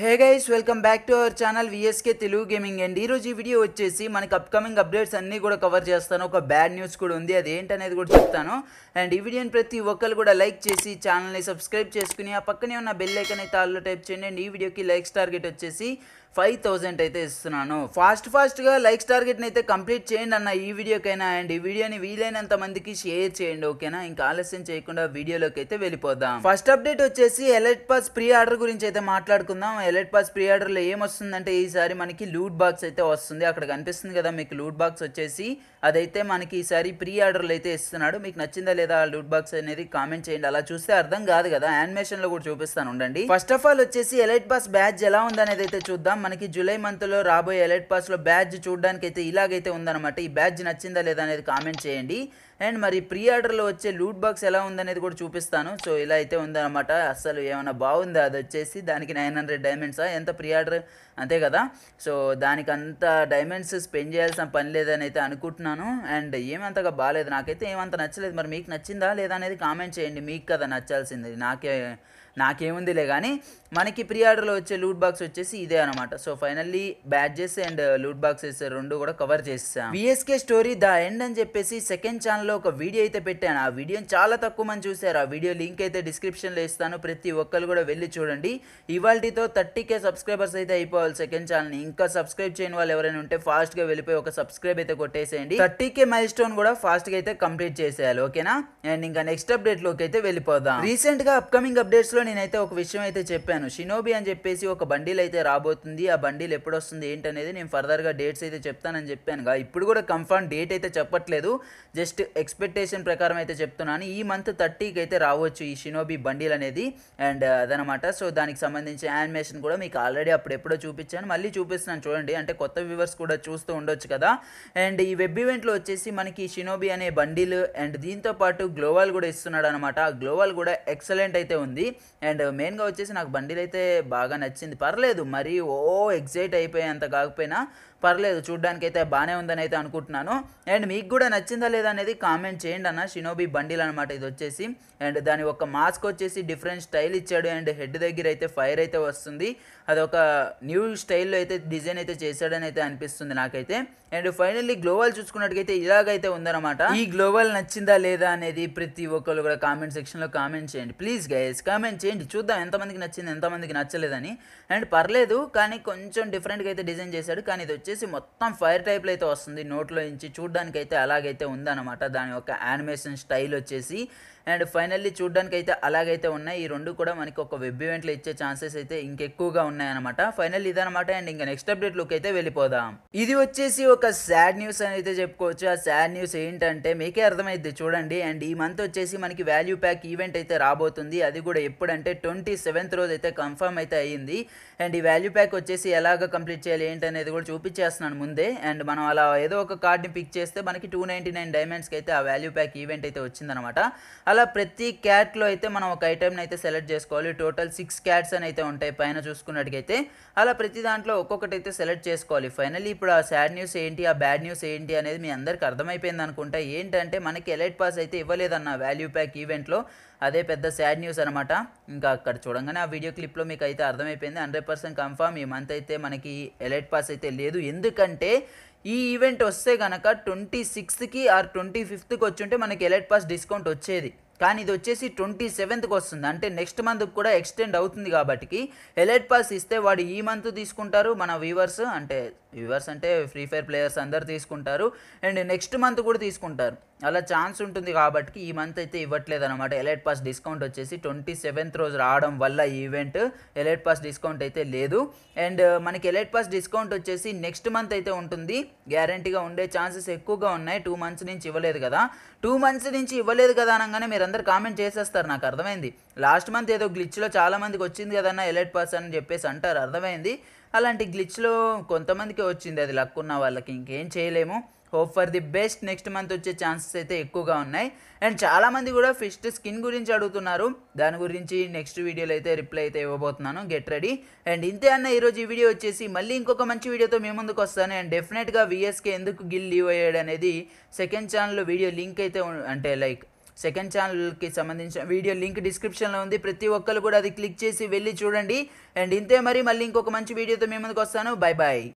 hey guys welcome back to our channel V S K Telugu gaming and ఈరోజు ఈ video వచ్చేసి మనకి అప్కమింగ్ అప్డేట్స్ అన్నీ కూడా కవర్ చేస్తాను ఒక బ్యాడ్ న్యూస్ కూడా ఉంది అది ఏంటనేది కూడా చెప్తాను అండ్ ఈ వీడియోని ప్రతి ఒక్కరు కూడా లైక్ చేసి ఛానల్ని సబ్స్క్రైబ్ చేసుకుని ఆ పక్కనే ఉన్న బెల్ ఐకన్ అయితే ఆల్లో టైప్ చేయండి అండ్ ఈ వీడియోకి లైక్స్ టార్గెట్ వచ్చేసి ఫైవ్ థౌజండ్ అయితే ఇస్తున్నాను ఫాస్ట్ ఫాస్ట్గా లైక్స్ టార్గెట్ని అయితే కంప్లీట్ చేయండి అన్న ఈ వీడియోకైనా అండ్ ఈ వీడియోని వీలైనంత మందికి షేర్ చేయండి ఓకేనా ఇంకా ఆలస్యం చేయకుండా వీడియోలోకి అయితే వెళ్ళిపోదాం ఫస్ట్ అప్డేట్ వచ్చేసి ఎలర్ట్ పాస్ ప్రీ ఆర్డర్ గురించి అయితే మాట్లాడుకుందాం ఎలర్ట్ పాస్ ప్రీ ఆర్డర్లో ఏమొస్తుందంటే ఈసారి మనకి లూట్ బాక్స్ అయితే వస్తుంది అక్కడ కనిపిస్తుంది కదా మీకు లూట్ బాక్స్ వచ్చేసి అదైతే మనకి ఈసారి ప్రీ ఆర్డర్లు అయితే ఇస్తున్నాడు మీకు నచ్చిందా లేదా ఆ లూట్ బాక్స్ అనేది కామెంట్ చేయండి అలా చూస్తే అర్థం కాదు కదా యానిమేషన్లో కూడా చూపిస్తాను ఉండండి ఫస్ట్ ఆఫ్ ఆల్ వచ్చేసి ఎలైట్ పాస్ బ్యాచ్ ఎలా ఉందనేది అయితే చూద్దాం మనకి జూలై మంత్లో రాబోయే ఎలైట్ పాస్లో బ్యాడ్జ్ చూడడానికి అయితే ఇలాగైతే ఉందన్నమాట ఈ బ్యాడ్జ్ నచ్చిందా లేదా అనేది కామెంట్ చేయండి అండ్ మరి ప్రీ ఆర్డర్లో వచ్చే లూట్ బాక్స్ ఎలా ఉందనేది కూడా చూపిస్తాను సో ఇలా అయితే ఉందన్నమాట అసలు ఏమైనా బాగుందా అది వచ్చేసి దానికి నైన్ హండ్రెడ్ డైమండ్సా ఎంత ప్రీ ఆర్డర్ అంతే కదా సో దానికి అంత డైమండ్స్ స్పెండ్ చేయాల్సిన పని లేదని అయితే అనుకుంటున్నాను అండ్ ఏమంతగా బాగాలేదు నాకైతే ఏమంత నచ్చలేదు మరి మీకు నచ్చిందా లేదా అనేది కామెంట్ చేయండి మీకు కదా నచ్చాల్సింది నాకే నాకేముందిలే కానీ మనకి ప్రీ ఆర్డర్లో వచ్చే లూట్ బాక్స్ వచ్చేసి ఇదే అనమాట so finally badges and loot boxes రెండు కూడా కవర్ చేసాం విఎస్కే స్టోరీ ద ఎండ్ అని చెప్పేసి సెకండ్ ఛానల్లో ఒక వీడియో అయితే పెట్టాను ఆ వీడియోని చాలా తక్కువ మంది చూశారు ఆ వీడియో లింక్ అయితే డిస్క్రిప్షన్లో ఇస్తాను ప్రతి ఒక్కరు కూడా వెళ్ళి చూడండి ఇవాళతో థర్టీ కే సబ్స్క్రైబర్స్ అయితే అయిపోవాలి సెకండ్ ఛానల్ని ఇంకా సబ్స్క్రైబ్ చేయని వాళ్ళు ఎవరైనా ఉంటే ఫాస్ట్గా వెళ్ళిపోయి ఒక సబ్స్క్రైబ్ అయితే కొట్టేసేయండి థర్టీ కే మైల్ స్టోన్ కూడా ఫాస్ట్గా అయితే కంప్లీట్ చేసేయాలి ఓకేనా అండ్ ఇంకా నెక్స్ట్ అప్డేట్లోకి అయితే వెళ్ళిపోదాం రీసెంట్గా అప్కమింగ్ అప్డేట్స్లో నేనైతే ఒక విషయం అయితే చెప్పాను షినోబి అని చెప్పేసి ఒక బండిల్ అయితే రాబోతుంది ఆ బండిల్ ఎప్పుడు వస్తుంది ఏంటనేది నేను ఫర్దర్గా డేట్స్ అయితే చెప్తానని చెప్పానుగా ఇప్పుడు కూడా కన్ఫర్మ్ డేట్ అయితే చెప్పట్లేదు జస్ట్ ఎక్స్పెక్టేషన్ ప్రకారం అయితే చెప్తున్నాను ఈ మంత్ థర్టీకి అయితే రావచ్చు ఈ షినోబి బండిల్ అనేది అండ్ అదనమాట సో దానికి సంబంధించి యానిమేషన్ కూడా మీకు ఆల్రెడీ అప్పుడు ఎప్పుడో చూపించాను మళ్ళీ చూపిస్తున్నాను చూడండి అంటే కొత్త వ్యూవర్స్ కూడా చూస్తూ ఉండొచ్చు కదా అండ్ ఈ వెబ్ ఈవెంట్లో వచ్చేసి మనకి షినోబి అనే బండిల్ అండ్ దీంతో పాటు గ్లోవాల్ కూడా ఇస్తున్నాడు అనమాట ఆ గ్లోవాల్ కూడా ఎక్సలెంట్ అయితే ఉంది అండ్ మెయిన్గా వచ్చేసి నాకు బండిలు అయితే బాగా నచ్చింది పర్లేదు మరీ ఓ ఎగ్జైట్ అయిపోయేంత కాకపోయినా పర్లేదు చూడ్డానికి అయితే బాగానే ఉందని అయితే అనుకుంటున్నాను అండ్ మీకు కూడా నచ్చిందా లేదా అనేది కామెంట్ చేయండి అన్న షినోబీ బండిల్ అనమాట ఇది వచ్చేసి అండ్ దాని ఒక మాస్క్ వచ్చేసి డిఫరెంట్ స్టైల్ ఇచ్చాడు అండ్ హెడ్ దగ్గర అయితే ఫైర్ అయితే వస్తుంది అదొక న్యూ స్టైల్లో అయితే డిజైన్ అయితే చేశాడని అయితే అనిపిస్తుంది నాకైతే అండ్ ఫైనల్లీ గ్లోవల్ అయితే ఇలాగైతే ఉందన్నమాట ఈ గ్లోవల్ నచ్చిందా లేదా అనేది ప్రతి ఒక్కరు కూడా కామెంట్ సెక్షన్లో కామెంట్ చేయండి ప్లీజ్ గైస్ కామెంట్ చేయండి చేయండి చూద్దాం ఎంతమందికి నచ్చింది ఎంతమందికి నచ్చలేదని అండ్ పర్లేదు కానీ కొంచెం డిఫరెంట్గా అయితే డిజైన్ చేశాడు కానీ ఇది వచ్చేసి మొత్తం ఫైర్ టైప్లో అయితే వస్తుంది నోట్లో నుంచి చూడ్డానికి అయితే అలాగైతే ఉందన్నమాట దాని యొక్క యానిమేషన్ స్టైల్ వచ్చేసి అండ్ ఫైనల్లీ చూడ్డానికి అయితే అలాగైతే ఉన్నాయి ఈ రెండు కూడా మనకి ఒక వెబ్ ఈవెంట్లో ఇచ్చే ఛాన్సెస్ అయితే ఇంకెక్కువగా ఉన్నాయన్నమాట ఫైనల్ ఇదనమాట అండ్ ఇంకా నెక్స్ట్ అప్డేట్ లుక్ అయితే వెళ్ళిపోదాం ఇది వచ్చేసి ఒక సాడ్ న్యూస్ అని అయితే చెప్పుకోవచ్చు ఆ సాడ్ న్యూస్ ఏంటంటే మీకే అర్థమైంది చూడండి అండ్ ఈ మంత్ వచ్చేసి మనకి వాల్యూ ప్యాక్ ఈవెంట్ అయితే రాబోతుంది అది కూడా ఎప్పుడు అంటే ట్వంటీ సెవెంత్ రోజు అయితే కన్ఫర్మ్ అయితే అయ్యింది అండ్ ఈ వాల్యూ ప్యాక్ వచ్చేసి ఎలాగ కంప్లీట్ చేయాలి ఏంటనేది కూడా చూపించేస్తున్నాను ముందే అండ్ మనం అలా ఏదో ఒక కార్డ్ని పిక్ చేస్తే మనకి టూ నైంటీ నైన్ డైమండ్స్కి అయితే ఆ వాల్యూ ప్యాక్ ఈవెంట్ అయితే వచ్చిందనమాట అలా ప్రతి క్యాట్లో అయితే మనం ఒక ఐటెంని అయితే సెలెక్ట్ చేసుకోవాలి టోటల్ సిక్స్ క్యాట్స్ అని అయితే ఉంటాయి పైన చూసుకున్నట్టుకైతే అలా ప్రతి దాంట్లో ఒక్కొక్కటి అయితే సెలెక్ట్ చేసుకోవాలి ఫైనల్లీ ఇప్పుడు ఆ సాడ్ న్యూస్ ఏంటి ఆ బ్యాడ్ న్యూస్ ఏంటి అనేది మీ అందరికీ అర్థమైపోయింది అనుకుంటా ఏంటంటే మనకి ఎలైట్ పాస్ అయితే ఇవ్వలేదన్న వాల్యూ ప్యాక్ ఈవెంట్లో అదే పెద్ద శాడ్ న్యూస్ అనమాట ఇంకా అక్కడ చూడంగానే ఆ వీడియో క్లిప్లో మీకు అయితే అర్థమైపోయింది హండ్రెడ్ పర్సెంట్ కన్ఫామ్ ఈ మంత్ అయితే మనకి ఎలైట్ పాస్ అయితే లేదు ఎందుకంటే ఈ ఈవెంట్ వస్తే కనుక ట్వంటీ సిక్స్త్కి ఆర్ ట్వంటీ ఫిఫ్త్కి వచ్చి ఉంటే మనకి ఎలైట్ పాస్ డిస్కౌంట్ వచ్చేది కానీ ఇది వచ్చేసి ట్వంటీ సెవెంత్కి వస్తుంది అంటే నెక్స్ట్ మంత్కి కూడా ఎక్స్టెండ్ అవుతుంది కాబట్టి ఎలైట్ పాస్ ఇస్తే వాడు ఈ మంత్ తీసుకుంటారు మన వ్యూవర్స్ అంటే వ్యూవర్స్ అంటే ఫ్రీ ఫైర్ ప్లేయర్స్ అందరు తీసుకుంటారు అండ్ నెక్స్ట్ మంత్ కూడా తీసుకుంటారు అలా ఛాన్స్ ఉంటుంది కాబట్టి ఈ మంత్ అయితే ఇవ్వట్లేదు అనమాట ఎలైట్ పాస్ డిస్కౌంట్ వచ్చేసి ట్వంటీ సెవెంత్ రోజు రావడం వల్ల ఈవెంట్ ఎలైట్ పాస్ డిస్కౌంట్ అయితే లేదు అండ్ మనకి ఎలైట్ పాస్ డిస్కౌంట్ వచ్చేసి నెక్స్ట్ మంత్ అయితే ఉంటుంది గ్యారంటీగా ఉండే ఛాన్సెస్ ఎక్కువగా ఉన్నాయి టూ మంత్స్ నుంచి ఇవ్వలేదు కదా టూ మంత్స్ నుంచి ఇవ్వలేదు కదా అనగానే మీరు అందరు కామెంట్ చేసేస్తారు నాకు అర్థమైంది లాస్ట్ మంత్ ఏదో గ్లిచ్లో చాలామందికి వచ్చింది కదన్నా ఎలైట్ పాస్ అని చెప్పేసి అంటారు అర్థమైంది అలాంటి గ్లిచ్లో కొంతమందికి వచ్చింది అది లక్ ఉన్న వాళ్ళకి ఇంకేం చేయలేము hope for the best next month వచ్చే ఛాన్సెస్ అయితే ఎక్కువగా ఉన్నాయి అండ్ చాలామంది కూడా ఫిస్ట్ స్కిన్ గురించి అడుగుతున్నారు దాని గురించి నెక్స్ట్ వీడియోలో అయితే రిప్లై అయితే ఇవ్వబోతున్నాను గెట్ రెడీ అండ్ ఇంతే అన్న ఈరోజు ఈ వీడియో వచ్చేసి మళ్ళీ ఇంకొక మంచి వీడియోతో మేము ముందుకు వస్తాను అండ్ డెఫినెట్గా విఎస్కే ఎందుకు గిల్ లీవ్ అయ్యాడు అనేది సెకండ్ ఛానల్లో వీడియో లింక్ అయితే అంటే లైక్ సెకండ్ ఛానల్కి సంబంధించిన వీడియో లింక్ డిస్క్రిప్షన్లో ఉంది ప్రతి ఒక్కరు కూడా అది క్లిక్ చేసి వెళ్ళి చూడండి అండ్ ఇంతే మరి మళ్ళీ ఇంకొక మంచి వీడియోతో మీ ముందుకు వస్తాను బై బాయ్